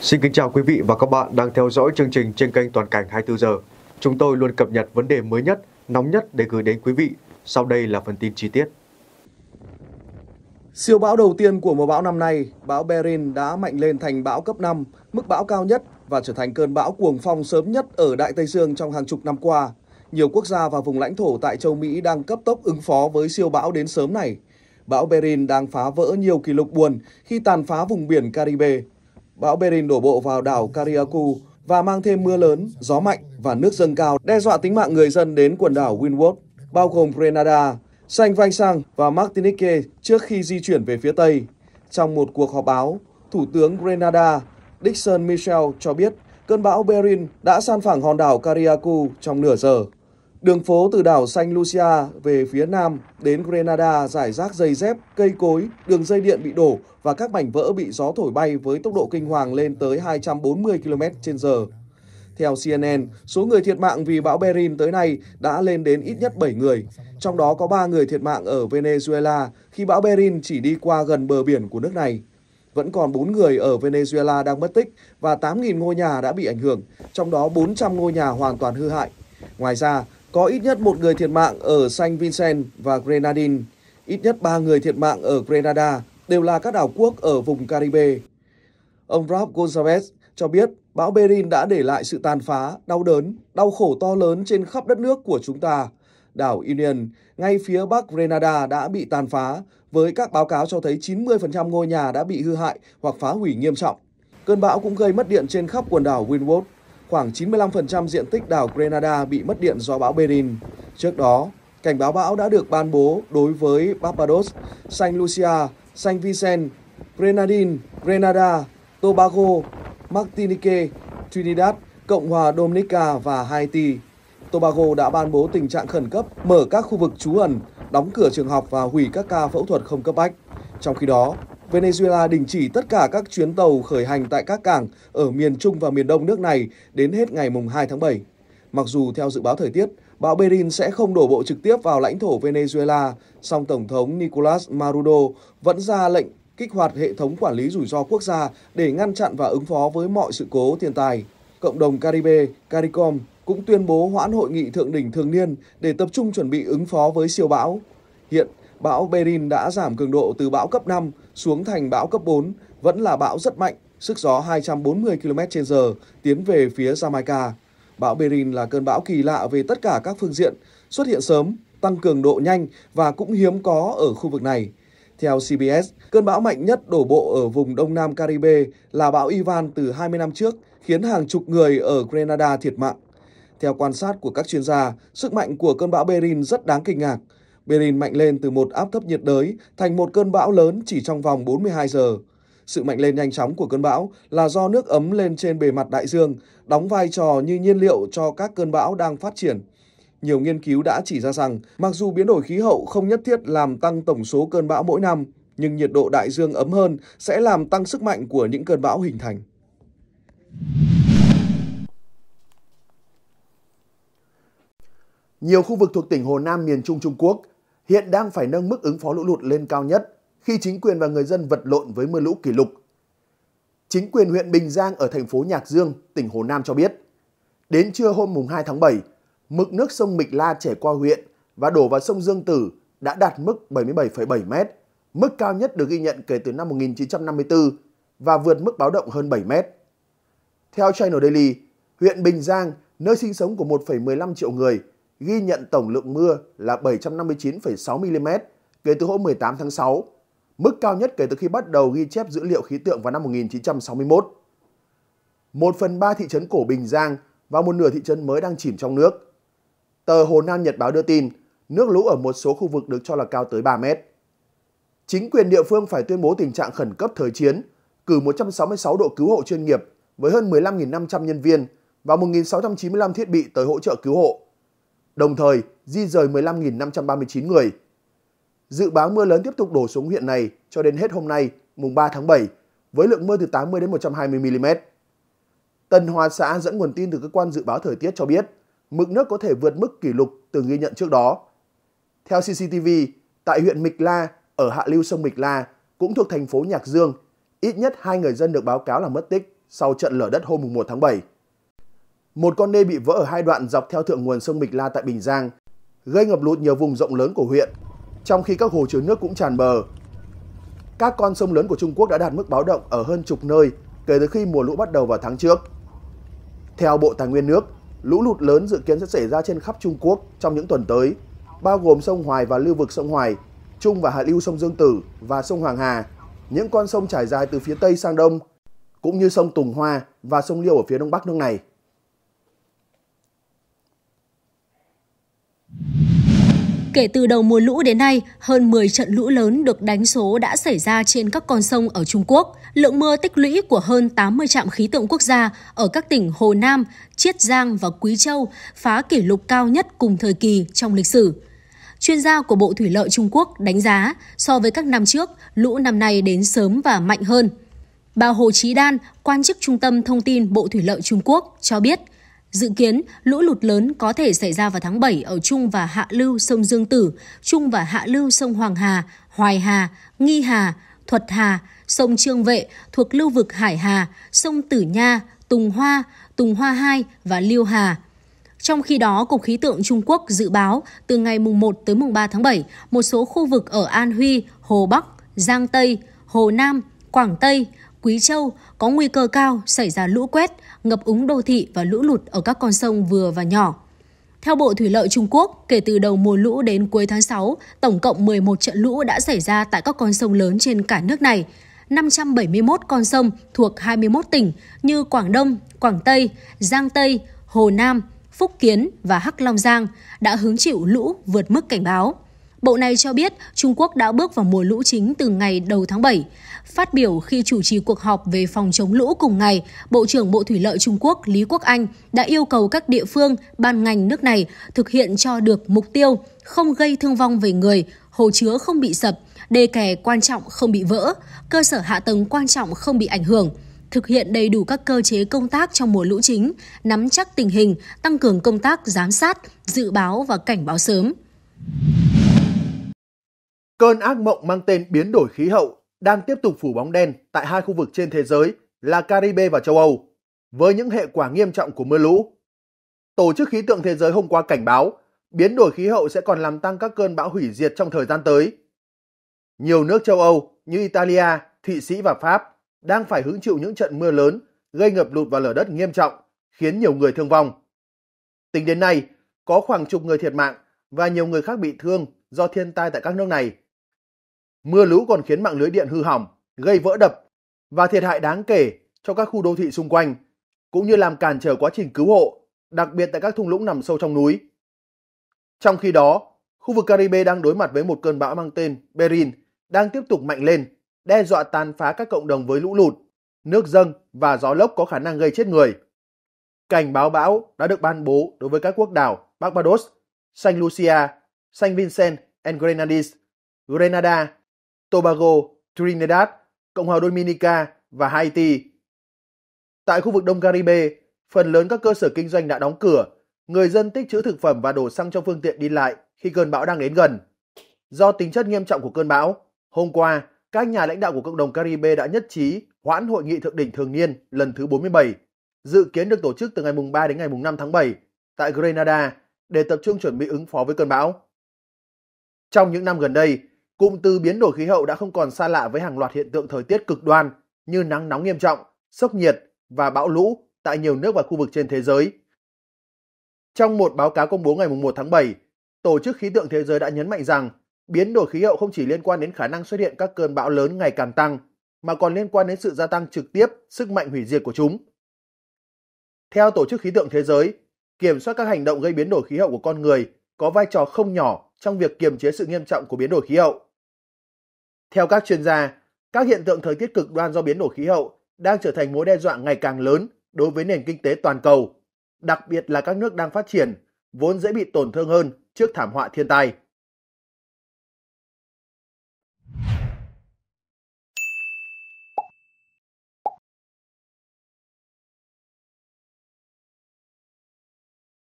Xin kính chào quý vị và các bạn đang theo dõi chương trình trên kênh Toàn cảnh 24 giờ. Chúng tôi luôn cập nhật vấn đề mới nhất, nóng nhất để gửi đến quý vị. Sau đây là phần tin chi tiết. Siêu bão đầu tiên của mùa bão năm nay, bão Berin đã mạnh lên thành bão cấp 5, mức bão cao nhất và trở thành cơn bão cuồng phong sớm nhất ở Đại Tây Dương trong hàng chục năm qua. Nhiều quốc gia và vùng lãnh thổ tại châu Mỹ đang cấp tốc ứng phó với siêu bão đến sớm này. Bão Berin đang phá vỡ nhiều kỷ lục buồn khi tàn phá vùng biển Caribe, bão Berin đổ bộ vào đảo Kariakou và mang thêm mưa lớn, gió mạnh và nước dâng cao đe dọa tính mạng người dân đến quần đảo Windward, bao gồm Grenada, Saint Vincent và Martinique trước khi di chuyển về phía Tây. Trong một cuộc họp báo, Thủ tướng Grenada Dixon Michel cho biết cơn bão Berin đã san phẳng hòn đảo Kariakou trong nửa giờ. Đường phố từ đảo Saint Lucia về phía nam đến Grenada giải rác dây dép, cây cối, đường dây điện bị đổ và các mảnh vỡ bị gió thổi bay với tốc độ kinh hoàng lên tới 240 km h Theo CNN, số người thiệt mạng vì bão Berin tới nay đã lên đến ít nhất 7 người, trong đó có 3 người thiệt mạng ở Venezuela khi bão Berin chỉ đi qua gần bờ biển của nước này vẫn còn 4 người ở Venezuela đang mất tích và 8.000 ngôi nhà đã bị ảnh hưởng, trong đó 400 ngôi nhà hoàn toàn hư hại. Ngoài ra, có ít nhất một người thiệt mạng ở Saint Vincent và Grenadines, ít nhất ba người thiệt mạng ở Grenada, đều là các đảo quốc ở vùng Caribe. Ông Rob Gonzalez cho biết bão Berin đã để lại sự tàn phá, đau đớn, đau khổ to lớn trên khắp đất nước của chúng ta. Đảo Union, ngay phía bắc Grenada đã bị tàn phá, với các báo cáo cho thấy 90% ngôi nhà đã bị hư hại hoặc phá hủy nghiêm trọng. Cơn bão cũng gây mất điện trên khắp quần đảo Windward khoảng 95% diện tích đảo Grenada bị mất điện do bão Berin. Trước đó, cảnh báo bão đã được ban bố đối với Barbados, Saint Lucia, Saint Vincent, Grenadine, Grenada, Tobago, Martinique, Trinidad, Cộng hòa Dominica và Haiti. Tobago đã ban bố tình trạng khẩn cấp, mở các khu vực trú ẩn, đóng cửa trường học và hủy các ca phẫu thuật không cấp bách. Trong khi đó, Venezuela đình chỉ tất cả các chuyến tàu khởi hành tại các cảng ở miền Trung và miền Đông nước này đến hết ngày 2 tháng 7. Mặc dù theo dự báo thời tiết, bão Berin sẽ không đổ bộ trực tiếp vào lãnh thổ Venezuela, song Tổng thống Nicolas Maduro vẫn ra lệnh kích hoạt hệ thống quản lý rủi ro quốc gia để ngăn chặn và ứng phó với mọi sự cố thiên tai. Cộng đồng Caribe, CARICOM cũng tuyên bố hoãn hội nghị thượng đỉnh thường niên để tập trung chuẩn bị ứng phó với siêu bão. Hiện, bão Berin đã giảm cường độ từ bão cấp 5 xuống thành bão cấp 4, vẫn là bão rất mạnh, sức gió 240 km/h tiến về phía Jamaica. Bão Berin là cơn bão kỳ lạ về tất cả các phương diện, xuất hiện sớm, tăng cường độ nhanh và cũng hiếm có ở khu vực này. Theo CBS, cơn bão mạnh nhất đổ bộ ở vùng Đông Nam Caribe là bão Ivan từ 20 năm trước, khiến hàng chục người ở Grenada thiệt mạng. Theo quan sát của các chuyên gia, sức mạnh của cơn bão Berin rất đáng kinh ngạc. Berin mạnh lên từ một áp thấp nhiệt đới thành một cơn bão lớn chỉ trong vòng 42 giờ. Sự mạnh lên nhanh chóng của cơn bão là do nước ấm lên trên bề mặt đại dương, đóng vai trò như nhiên liệu cho các cơn bão đang phát triển. Nhiều nghiên cứu đã chỉ ra rằng, mặc dù biến đổi khí hậu không nhất thiết làm tăng tổng số cơn bão mỗi năm, nhưng nhiệt độ đại dương ấm hơn sẽ làm tăng sức mạnh của những cơn bão hình thành. Nhiều khu vực thuộc tỉnh Hồ Nam miền Trung Trung Quốc hiện đang phải nâng mức ứng phó lũ lụt lên cao nhất khi chính quyền và người dân vật lộn với mưa lũ kỷ lục. Chính quyền huyện Bình Giang ở thành phố Nhạc Dương, tỉnh Hồ Nam cho biết, đến trưa hôm mùng 2 tháng 7, mực nước sông Mịch La chảy qua huyện và đổ vào sông Dương Tử đã đạt mức 77,7 m, mức cao nhất được ghi nhận kể từ năm 1954 và vượt mức báo động hơn 7 m. Theo Channel Daily, huyện Bình Giang, nơi sinh sống của 1,15 triệu người, ghi nhận tổng lượng mưa là 759,6 mm kể từ hôm 18 tháng 6, mức cao nhất kể từ khi bắt đầu ghi chép dữ liệu khí tượng vào năm 1961. Một phần ba thị trấn cổ Bình Giang và một nửa thị trấn mới đang chìm trong nước. Tờ Hồ Nam Nhật Báo đưa tin, nước lũ ở một số khu vực được cho là cao tới 3 mét. Chính quyền địa phương phải tuyên bố tình trạng khẩn cấp thời chiến, cử 166 độ cứu hộ chuyên nghiệp với hơn 15.500 nhân viên và 1.695 thiết bị tới hỗ trợ cứu hộ đồng thời di rời 15.539 người. Dự báo mưa lớn tiếp tục đổ xuống huyện này cho đến hết hôm nay, mùng 3 tháng 7, với lượng mưa từ 80 đến 120 mm. Tân hòa xã dẫn nguồn tin từ cơ quan dự báo thời tiết cho biết, mực nước có thể vượt mức kỷ lục từng ghi nhận trước đó. Theo CCTV, tại huyện Mịch La, ở hạ lưu sông Mịch La, cũng thuộc thành phố Nhạc Dương, ít nhất hai người dân được báo cáo là mất tích sau trận lở đất hôm 1 tháng 7. Một con đê bị vỡ ở hai đoạn dọc theo thượng nguồn sông Mịch La tại Bình Giang, gây ngập lụt nhiều vùng rộng lớn của huyện, trong khi các hồ chứa nước cũng tràn bờ. Các con sông lớn của Trung Quốc đã đạt mức báo động ở hơn chục nơi kể từ khi mùa lũ bắt đầu vào tháng trước. Theo Bộ Tài nguyên nước, lũ lụt lớn dự kiến sẽ xảy ra trên khắp Trung Quốc trong những tuần tới, bao gồm sông Hoài và lưu vực sông Hoài, Trung và hạ lưu sông Dương Tử và sông Hoàng Hà, những con sông trải dài từ phía Tây sang Đông, cũng như sông Tùng Hoa và sông Liêu ở phía Đông Bắc nước này. Kể từ đầu mùa lũ đến nay, hơn 10 trận lũ lớn được đánh số đã xảy ra trên các con sông ở Trung Quốc. Lượng mưa tích lũy của hơn 80 trạm khí tượng quốc gia ở các tỉnh Hồ Nam, Chiết Giang và Quý Châu phá kỷ lục cao nhất cùng thời kỳ trong lịch sử. Chuyên gia của Bộ Thủy lợi Trung Quốc đánh giá, so với các năm trước, lũ năm nay đến sớm và mạnh hơn. Bà Hồ Chí Đan, quan chức Trung tâm Thông tin Bộ Thủy lợi Trung Quốc, cho biết – Dự kiến, lũ lụt lớn có thể xảy ra vào tháng 7 ở Trung và Hạ Lưu sông Dương Tử, Trung và Hạ Lưu sông Hoàng Hà, Hoài Hà, Nghi Hà, Thuật Hà, sông Trương Vệ thuộc lưu vực Hải Hà, sông Tử Nha, Tùng Hoa, Tùng Hoa 2 và Liêu Hà. Trong khi đó, Cục Khí tượng Trung Quốc dự báo từ ngày mùng 1 tới mùng 3 tháng 7, một số khu vực ở An Huy, Hồ Bắc, Giang Tây, Hồ Nam, Quảng Tây, Quý Châu có nguy cơ cao xảy ra lũ quét, ngập úng đô thị và lũ lụt ở các con sông vừa và nhỏ. Theo Bộ Thủy lợi Trung Quốc, kể từ đầu mùa lũ đến cuối tháng 6, tổng cộng 11 trận lũ đã xảy ra tại các con sông lớn trên cả nước này. 571 con sông thuộc 21 tỉnh như Quảng Đông, Quảng Tây, Giang Tây, Hồ Nam, Phúc Kiến và Hắc Long Giang đã hứng chịu lũ vượt mức cảnh báo. Bộ này cho biết Trung Quốc đã bước vào mùa lũ chính từ ngày đầu tháng 7. Phát biểu khi chủ trì cuộc họp về phòng chống lũ cùng ngày, Bộ trưởng Bộ Thủy lợi Trung Quốc Lý Quốc Anh đã yêu cầu các địa phương, ban ngành nước này thực hiện cho được mục tiêu không gây thương vong về người, hồ chứa không bị sập, đê kè quan trọng không bị vỡ, cơ sở hạ tầng quan trọng không bị ảnh hưởng thực hiện đầy đủ các cơ chế công tác trong mùa lũ chính, nắm chắc tình hình, tăng cường công tác giám sát, dự báo và cảnh báo sớm. Cơn ác mộng mang tên biến đổi khí hậu đang tiếp tục phủ bóng đen tại hai khu vực trên thế giới là Caribe và châu Âu, với những hệ quả nghiêm trọng của mưa lũ. Tổ chức Khí tượng Thế giới hôm qua cảnh báo biến đổi khí hậu sẽ còn làm tăng các cơn bão hủy diệt trong thời gian tới. Nhiều nước châu Âu như Italia, Thụy Sĩ và Pháp đang phải hứng chịu những trận mưa lớn gây ngập lụt và lở đất nghiêm trọng, khiến nhiều người thương vong. Tính đến nay, có khoảng chục người thiệt mạng và nhiều người khác bị thương do thiên tai tại các nước này mưa lũ còn khiến mạng lưới điện hư hỏng, gây vỡ đập và thiệt hại đáng kể cho các khu đô thị xung quanh, cũng như làm cản trở quá trình cứu hộ, đặc biệt tại các thung lũng nằm sâu trong núi. Trong khi đó, khu vực Caribe đang đối mặt với một cơn bão mang tên Berin đang tiếp tục mạnh lên, đe dọa tàn phá các cộng đồng với lũ lụt, nước dâng và gió lốc có khả năng gây chết người. Cảnh báo bão đã được ban bố đối với các quốc đảo Barbados, Saint Lucia, Saint Vincent and Grenadines, Grenada, Tobago, Trinidad, Cộng hòa Dominica và Haiti. Tại khu vực Đông Caribe, phần lớn các cơ sở kinh doanh đã đóng cửa, người dân tích trữ thực phẩm và đổ xăng cho phương tiện đi lại khi cơn bão đang đến gần. Do tính chất nghiêm trọng của cơn bão, hôm qua, các nhà lãnh đạo của cộng đồng Caribe đã nhất trí hoãn hội nghị thượng đỉnh thường niên lần thứ 47, dự kiến được tổ chức từ ngày mùng 3 đến ngày mùng 5 tháng 7 tại Grenada để tập trung chuẩn bị ứng phó với cơn bão. Trong những năm gần đây, Cụm từ biến đổi khí hậu đã không còn xa lạ với hàng loạt hiện tượng thời tiết cực đoan như nắng nóng nghiêm trọng, sốc nhiệt và bão lũ tại nhiều nước và khu vực trên thế giới. Trong một báo cáo công bố ngày 1 tháng 7, Tổ chức Khí tượng Thế giới đã nhấn mạnh rằng biến đổi khí hậu không chỉ liên quan đến khả năng xuất hiện các cơn bão lớn ngày càng tăng, mà còn liên quan đến sự gia tăng trực tiếp sức mạnh hủy diệt của chúng. Theo Tổ chức Khí tượng Thế giới, kiểm soát các hành động gây biến đổi khí hậu của con người có vai trò không nhỏ trong việc kiềm chế sự nghiêm trọng của biến đổi khí hậu. Theo các chuyên gia, các hiện tượng thời tiết cực đoan do biến đổi khí hậu đang trở thành mối đe dọa ngày càng lớn đối với nền kinh tế toàn cầu, đặc biệt là các nước đang phát triển vốn dễ bị tổn thương hơn trước thảm họa thiên tai.